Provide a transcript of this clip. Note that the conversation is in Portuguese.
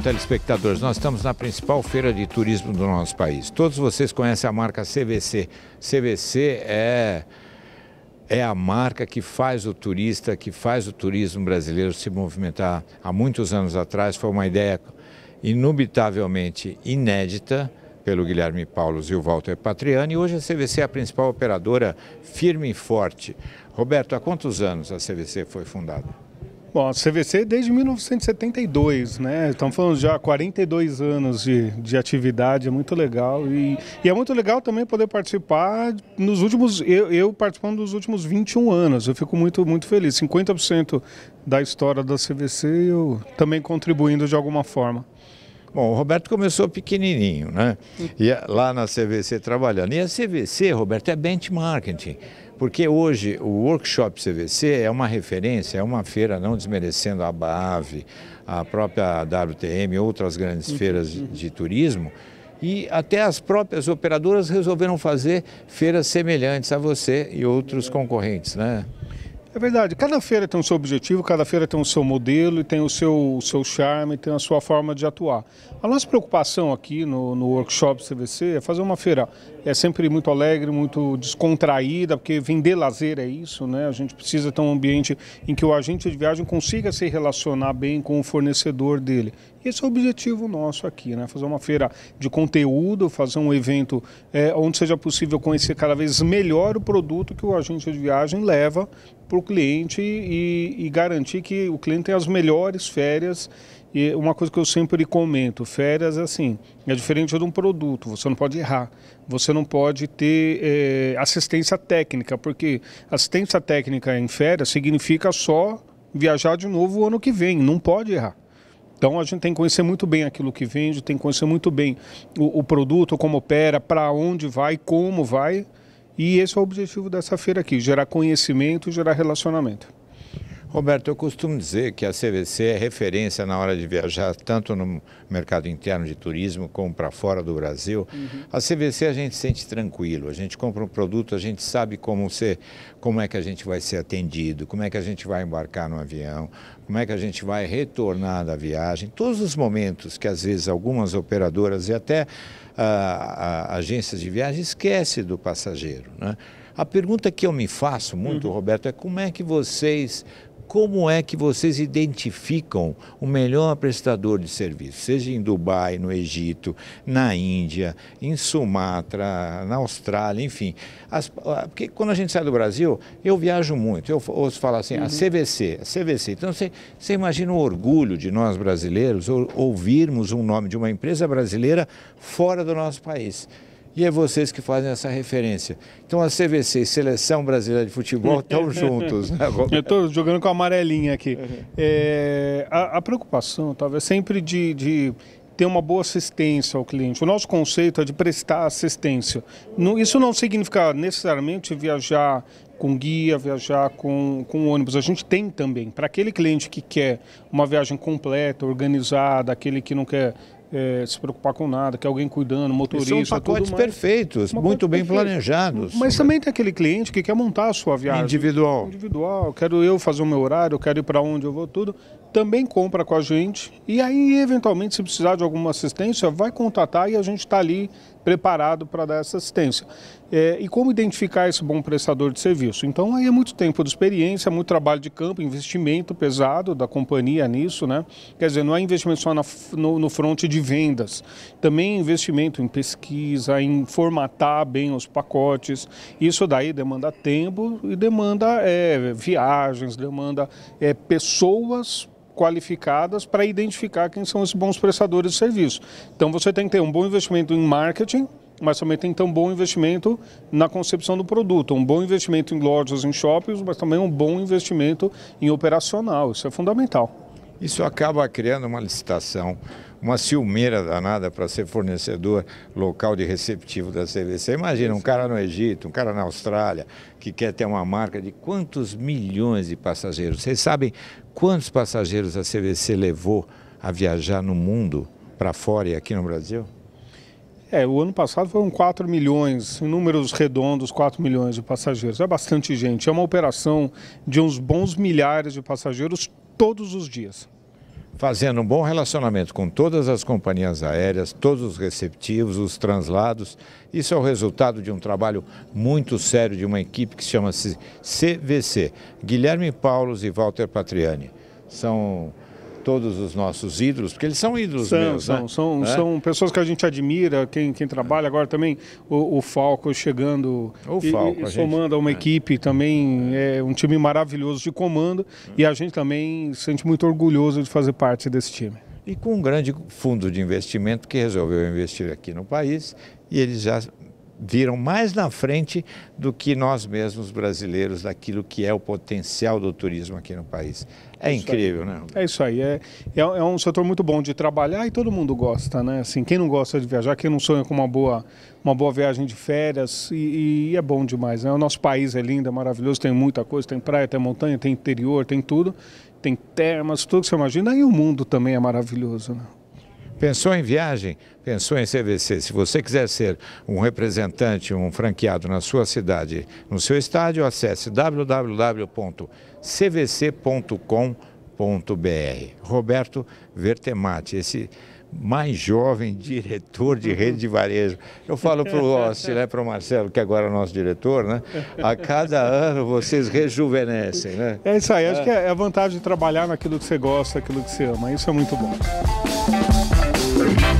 telespectadores. Nós estamos na principal feira de turismo do nosso país. Todos vocês conhecem a marca CVC. CVC é, é a marca que faz o turista, que faz o turismo brasileiro se movimentar. Há muitos anos atrás foi uma ideia inubitavelmente inédita pelo Guilherme Paulos e o Walter Patriani. E hoje a CVC é a principal operadora firme e forte. Roberto, há quantos anos a CVC foi fundada? Bom, a CVC é desde 1972, né? Estamos falando já 42 anos de, de atividade, é muito legal. E, e é muito legal também poder participar nos últimos, eu, eu, participando dos últimos 21 anos. Eu fico muito, muito feliz. 50% da história da CVC eu também contribuindo de alguma forma. Bom, o Roberto começou pequenininho, né? E lá na CVC trabalhando. E a CVC, Roberto, é benchmarking. Porque hoje o workshop CVC é uma referência, é uma feira não desmerecendo a BaVE, a própria WTM, outras grandes uhum. feiras de, uhum. de turismo, e até as próprias operadoras resolveram fazer feiras semelhantes a você e outros é. concorrentes, né? É verdade. Cada feira tem o seu objetivo, cada feira tem o seu modelo e tem o seu, o seu charme, tem a sua forma de atuar. A nossa preocupação aqui no, no workshop CVC é fazer uma feira é sempre muito alegre, muito descontraída, porque vender lazer é isso, né? A gente precisa ter um ambiente em que o agente de viagem consiga se relacionar bem com o fornecedor dele. Esse é o objetivo nosso aqui, né? Fazer uma feira de conteúdo, fazer um evento é, onde seja possível conhecer cada vez melhor o produto que o agente de viagem leva para o cliente e, e, garantir que o cliente tenha as melhores férias. E uma coisa que eu sempre comento, férias é assim, é diferente de um produto, você não pode errar, você não pode ter é, assistência técnica, porque assistência técnica em férias significa só viajar de novo o ano que vem, não pode errar. Então a gente tem que conhecer muito bem aquilo que vende, tem que conhecer muito bem o, o produto, como opera, para onde vai, como vai. E esse é o objetivo dessa feira aqui: gerar conhecimento e gerar relacionamento. Roberto, eu costumo dizer que a CVC é referência na hora de viajar, tanto no mercado interno de turismo como para fora do Brasil. Uhum. A CVC a gente sente tranquilo, a gente compra um produto, a gente sabe como, ser, como é que a gente vai ser atendido, como é que a gente vai embarcar no avião, como é que a gente vai retornar da viagem. Todos os momentos que às vezes algumas operadoras e até ah, agências de viagem esquecem do passageiro. Né? A pergunta que eu me faço muito, uhum. Roberto, é como é que vocês como é que vocês identificam o melhor prestador de serviço, seja em Dubai, no Egito, na Índia, em Sumatra, na Austrália, enfim. As, porque quando a gente sai do Brasil, eu viajo muito, eu ouço falar assim, uhum. a CVC, a CVC. Então você, você imagina o orgulho de nós brasileiros ouvirmos o um nome de uma empresa brasileira fora do nosso país e é vocês que fazem essa referência. Então a CVC e Seleção Brasileira de Futebol estão juntos, né, Eu estou jogando com a amarelinha aqui. É, a, a, preocupação, talvez, sempre de, de ter uma boa assistência ao cliente. O nosso conceito é de prestar assistência. Isso não significa necessariamente viajar com guia, viajar com, com ônibus. A gente tem também, para aquele cliente que quer uma viagem completa, organizada, aquele que não quer é, se preocupar com nada, que alguém cuidando, é motorista. E são pacotes perfeitos, Uma muito bem perfeita. planejados. Mas também tem aquele cliente que quer montar a sua viagem. Individual. Individual, quero eu fazer o meu horário, quero ir para onde eu vou, tudo. Também compra com a gente. E aí, eventualmente, se precisar de alguma assistência, vai contatar e a gente está ali preparado para dar essa assistência. É, e como identificar esse bom prestador de serviço? Então, aí é muito tempo de experiência, muito trabalho de campo, investimento pesado da companhia nisso, né? Quer dizer, não é investimento só na, no, no fronte de vendas, também é investimento em pesquisa, em formatar bem os pacotes. Isso daí demanda tempo e demanda é, viagens, demanda é, pessoas qualificadas para identificar quem são esses bons prestadores de serviço. Então, você tem que ter um bom investimento em marketing mas também tem que ter um bom investimento na concepção do produto, um bom investimento em lojas, em shoppings, mas também um bom investimento em operacional. Isso é fundamental. Isso acaba criando uma licitação, uma ciumeira danada para ser fornecedor local de receptivo da CVC. Imagina um cara no Egito, um cara na Austrália, que quer ter uma marca de quantos milhões de passageiros. Vocês sabem quantos passageiros a CVC levou a viajar no mundo para fora e aqui no Brasil? É, o ano passado foram 4 milhões, em números redondos, 4 milhões de passageiros. É bastante gente. É uma operação de uns bons milhares de passageiros todos os dias. Fazendo um bom relacionamento com todas as companhias aéreas, todos os receptivos, os translados. Isso é o resultado de um trabalho muito sério de uma equipe que chama-se CVC. Guilherme Paulos e Walter Patriani. São todos os nossos ídolos, porque eles são ídolos são, meus, são, né? são, é? são pessoas que a gente admira, quem, quem trabalha agora também, o, o Falco chegando o Falco, e, e somando a gente... uma é. equipe também, é um time maravilhoso de comando é. e a gente também se sente muito orgulhoso de fazer parte desse time. E com um grande fundo de investimento que resolveu investir aqui no país e eles já viram mais na frente do que nós mesmos brasileiros daquilo que é o potencial do turismo aqui no país. É, é incrível, aí. né? É isso aí. É, é, é, um setor muito bom de trabalhar e todo mundo gosta, né? Assim, quem não gosta de viajar, quem não sonha com uma boa, uma boa viagem de férias, e, e é bom demais, né? O nosso país é lindo, é maravilhoso, tem muita coisa, tem praia, tem montanha, tem interior, tem tudo. Tem termas, tudo que você imagina, e o mundo também é maravilhoso. Né? Pensou em viagem? Pensou em CVC? Se você quiser ser um representante, um franqueado na sua cidade, no seu estádio, acesse www.cvc.com.br. Roberto Vertemati, esse mais jovem diretor de rede de varejo. Eu falo para o Ossi, né, para o Marcelo, que agora é nosso diretor, né? A cada ano vocês rejuvenescem, né? É isso aí, acho que é, é a vantagem de trabalhar naquilo que você gosta, naquilo que você ama. Isso é muito bom. Thank you.